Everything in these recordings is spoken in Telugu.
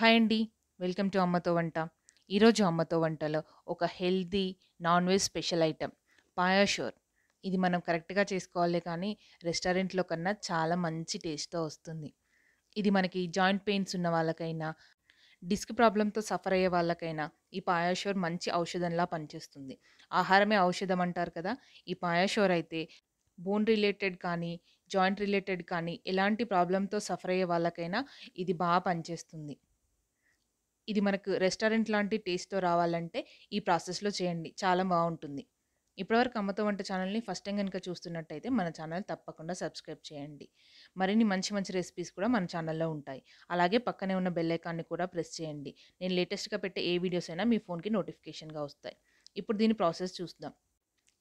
హాయ్ అండి వెల్కమ్ టు అమ్మతో వంట ఈరోజు అమ్మతో వంటలో ఒక healthy non veg special item పాయాషోర్ ఇది మనం కరెక్ట్గా చేసుకోవాలి కానీ రెస్టారెంట్లో కన్నా చాలా మంచి టేస్ట్తో వస్తుంది ఇది మనకి జాయింట్ పెయిన్స్ ఉన్న వాళ్ళకైనా డిస్క్ ప్రాబ్లంతో సఫర్ అయ్యే వాళ్ళకైనా ఈ పాయాషోర్ మంచి ఔషధంలా పనిచేస్తుంది ఆహారమే ఔషధం అంటారు కదా ఈ పాయాషోర్ అయితే బోన్ రిలేటెడ్ కానీ జాయింట్ రిలేటెడ్ కానీ ఎలాంటి ప్రాబ్లంతో సఫర్ అయ్యే వాళ్ళకైనా ఇది బాగా పనిచేస్తుంది ఇది మనకు రెస్టారెంట్ లాంటి టేస్ట్తో రావాలంటే ఈ ప్రాసెస్లో చేయండి చాలా బాగుంటుంది ఇప్పటివరకు అమ్మతో వంట ఛానల్ని ఫస్ట్ టైం కనుక చూస్తున్నట్టయితే మన ఛానల్ తప్పకుండా సబ్స్క్రైబ్ చేయండి మరిన్ని మంచి మంచి రెసిపీస్ కూడా మన ఛానల్లో ఉంటాయి అలాగే పక్కనే ఉన్న బెల్ ఐకాన్ని కూడా ప్రెస్ చేయండి నేను లేటెస్ట్గా పెట్టే ఏ వీడియోస్ అయినా మీ ఫోన్కి నోటిఫికేషన్గా వస్తాయి ఇప్పుడు దీని ప్రాసెస్ చూద్దాం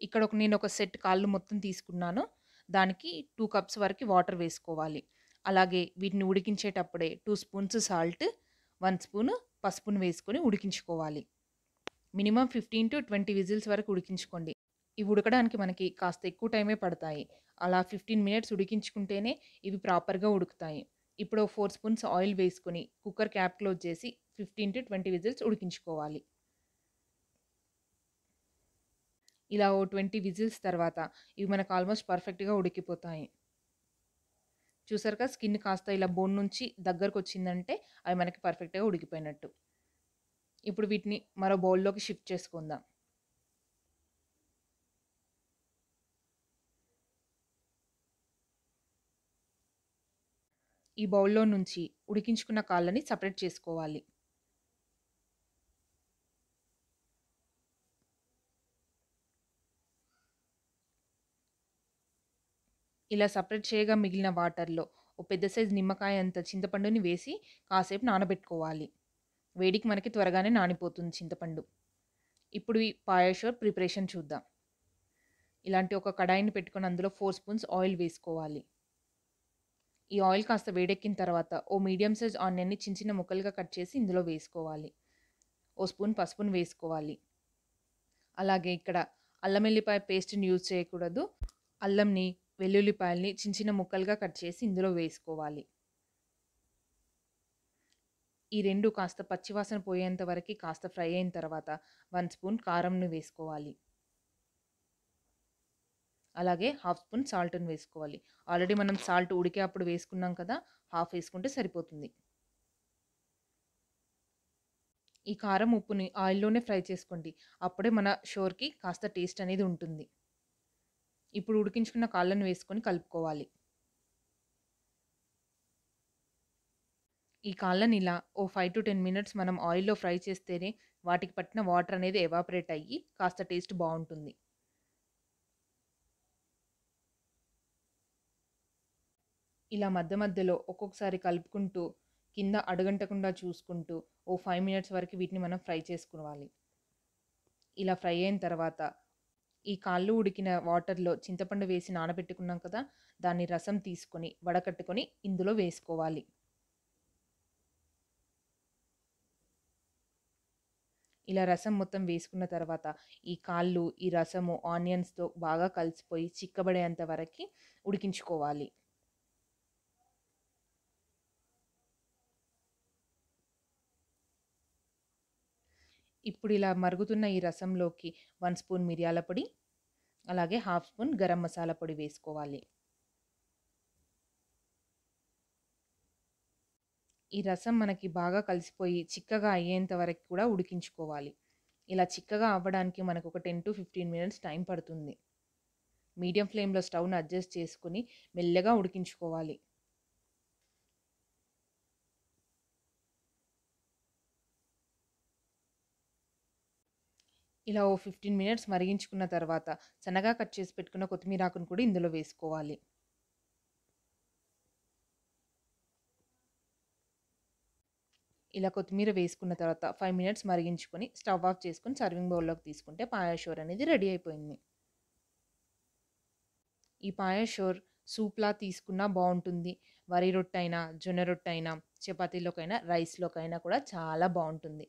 ఇక్కడ ఒక నేను ఒక సెట్ కాళ్ళు మొత్తం తీసుకున్నాను దానికి టూ కప్స్ వరకు వాటర్ వేసుకోవాలి అలాగే వీటిని ఉడికించేటప్పుడే two spoons salt one spoon పసుపును వేసుకొని ఉడికించుకోవాలి minimum fifteen to twenty whistles వరకు ఉడికించుకోండి ఇవి ఉడకడానికి మనకి కాస్త ఎక్కువ టైమే పడతాయి అలా ఫిఫ్టీన్ మినిట్స్ ఉడికించుకుంటేనే ఇవి ప్రాపర్గా ఉడుకుతాయి ఇప్పుడు ఫోర్ స్పూన్స్ ఆయిల్ వేసుకొని కుక్కర్ క్యాప్ క్లోజ్ చేసి ఫిఫ్టీన్ టు ట్వంటీ విజిల్స్ ఉడికించుకోవాలి ఇలా ఓ ట్వంటీ విజిల్స్ తర్వాత ఇవి మనకు ఆల్మోస్ట్ పర్ఫెక్ట్గా ఉడికిపోతాయి చూసారు కదా స్కిన్ కాస్త ఇలా బోన్ నుంచి దగ్గరకు వచ్చిందంటే అవి మనకి పర్ఫెక్ట్గా ఉడికిపోయినట్టు ఇప్పుడు వీటిని మరో బౌల్లోకి షిఫ్ట్ చేసుకుందాం ఈ బౌల్లో నుంచి ఉడికించుకున్న కాళ్ళని సపరేట్ చేసుకోవాలి ఇలా సపరేట్ చేయగా మిగిలిన వాటర్లో ఓ పెద్ద సైజు నిమ్మకాయ అంత చింతపండుని వేసి కాసేపు నానబెట్టుకోవాలి వేడికి మనకి త్వరగానే నానిపోతుంది చింతపండు ఇప్పుడు ఈ పాయాషోర్ ప్రిపరేషన్ చూద్దాం ఇలాంటి ఒక కడాయిని పెట్టుకొని అందులో ఫోర్ స్పూన్స్ ఆయిల్ వేసుకోవాలి ఈ ఆయిల్ కాస్త వేడెక్కిన తర్వాత ఓ మీడియం సైజ్ ఆనియన్ని చిన్న చిన్న ముక్కలుగా కట్ చేసి ఇందులో వేసుకోవాలి ఓ స్పూన్ పసుపును వేసుకోవాలి అలాగే ఇక్కడ అల్లం ఎల్లిపాయ పేస్ట్ని యూజ్ చేయకూడదు అల్లంని వెల్లుల్లిపాయల్ని చిన్న చిన్న ముక్కలుగా కట్ చేసి ఇందులో వేసుకోవాలి ఈ రెండు కాస్త పచ్చివాసన పోయేంత వరకు కాస్త ఫ్రై అయిన తర్వాత వన్ స్పూన్ కారంను వేసుకోవాలి అలాగే హాఫ్ స్పూన్ సాల్ట్ని వేసుకోవాలి ఆల్రెడీ మనం సాల్ట్ ఉడికే అప్పుడు వేసుకున్నాం కదా హాఫ్ వేసుకుంటే సరిపోతుంది ఈ కారం ఉప్పుని ఆయిల్లోనే ఫ్రై చేసుకోండి అప్పుడే మన షోర్కి కాస్త టేస్ట్ అనేది ఉంటుంది ఇప్పుడు ఉడికించుకున్న కాళ్ళను వేసుకొని కలుపుకోవాలి ఈ కాళ్ళని ఇలా ఓ ఫైవ్ టు టెన్ మినిట్స్ మనం ఆయిల్లో ఫ్రై చేస్తేనే వాటికి పట్టిన వాటర్ అనేది ఎవాపరేట్ అయ్యి కాస్త టేస్ట్ బాగుంటుంది ఇలా మధ్య మధ్యలో ఒక్కొక్కసారి కలుపుకుంటూ కింద అడగంటకుండా చూసుకుంటూ ఓ ఫైవ్ మినిట్స్ వరకు వీటిని మనం ఫ్రై చేసుకోవాలి ఇలా ఫ్రై అయిన తర్వాత ఈ కాళ్ళు ఉడికిన వాటర్లో చింతపండు వేసి నానబెట్టుకున్నాం కదా దాన్ని రసం తీసుకొని వడకట్టుకొని ఇందులో వేసుకోవాలి ఇలా రసం మొత్తం వేసుకున్న తర్వాత ఈ కాళ్ళు ఈ రసము ఆనియన్స్తో బాగా కలిసిపోయి చిక్కబడేంత వరకు ఉడికించుకోవాలి ఇప్పుడు ఇలా మరుగుతున్న ఈ రసంలోకి వన్ స్పూన్ మిరియాల పొడి అలాగే హాఫ్ స్పూన్ గరం మసాలా పొడి వేసుకోవాలి ఈ రసం మనకి బాగా కలిసిపోయి చిక్కగా అయ్యేంత వరకు కూడా ఉడికించుకోవాలి ఇలా చిక్కగా అవ్వడానికి మనకు ఒక ten to fifteen minutes time పడుతుంది మీడియం ఫ్లేమ్లో స్టవ్ను అడ్జస్ట్ చేసుకుని మెల్లగా ఉడికించుకోవాలి ఇలా ఓ ఫిఫ్టీన్ మినిట్స్ మరిగించుకున్న తర్వాత సన్నగా కట్ చేసి పెట్టుకున్న కొత్తిమీర ఆకును కూడా ఇందులో వేసుకోవాలి ఇలా కొత్తిమీర వేసుకున్న తర్వాత ఫైవ్ మినిట్స్ మరిగించుకొని స్టవ్ ఆఫ్ చేసుకుని సర్వింగ్ బౌల్లోకి తీసుకుంటే పాయాషోర్ అనేది రెడీ అయిపోయింది ఈ పాయాషోర్ సూప్లా తీసుకున్నా బాగుంటుంది వరి రొట్టె అయినా జొన్న రొట్టె అయినా చపాతీలోకైనా రైస్లోకైనా కూడా చాలా బాగుంటుంది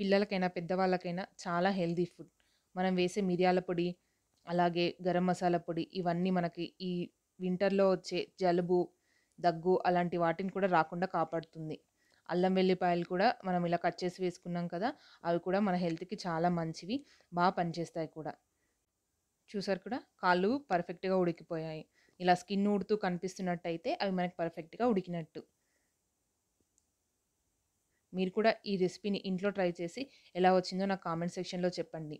పిల్లలకైనా పెద్దవాళ్ళకైనా చాలా హెల్దీ ఫుడ్ మనం వేసే మిరియాల పొడి అలాగే గరం మసాలా పొడి ఇవన్నీ మనకి ఈ వింటర్లో వచ్చే జలుబు దగ్గు అలాంటి వాటిని కూడా రాకుండా కాపాడుతుంది అల్లం వెల్లిపాయలు కూడా మనం ఇలా కట్ చేసి వేసుకున్నాం కదా అవి కూడా మన హెల్త్కి చాలా మంచివి బాగా పనిచేస్తాయి కూడా చూసారు కూడా కాళ్ళు పర్ఫెక్ట్గా ఉడికిపోయాయి ఇలా స్కిన్ ఉడుతూ కనిపిస్తున్నట్టయితే అవి మనకి పర్ఫెక్ట్గా ఉడికినట్టు మీరు కూడా ఈ రెసిపీని ఇంట్లో ట్రై చేసి ఎలా వచ్చిందో నా కామెంట్ సెక్షన్లో చెప్పండి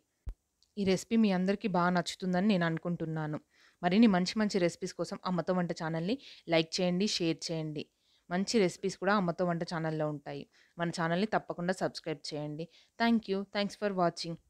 ఈ రెసిపీ మీ అందరికీ బాగా నచ్చుతుందని నేను అనుకుంటున్నాను మరిన్ని మంచి మంచి రెసిపీస్ కోసం అమ్మతో వంట ఛానల్ని లైక్ చేయండి షేర్ చేయండి మంచి రెసిపీస్ కూడా అమ్మతో వంట ఛానల్లో ఉంటాయి మన ఛానల్ని తప్పకుండా సబ్స్క్రైబ్ చేయండి thank you thanks for watching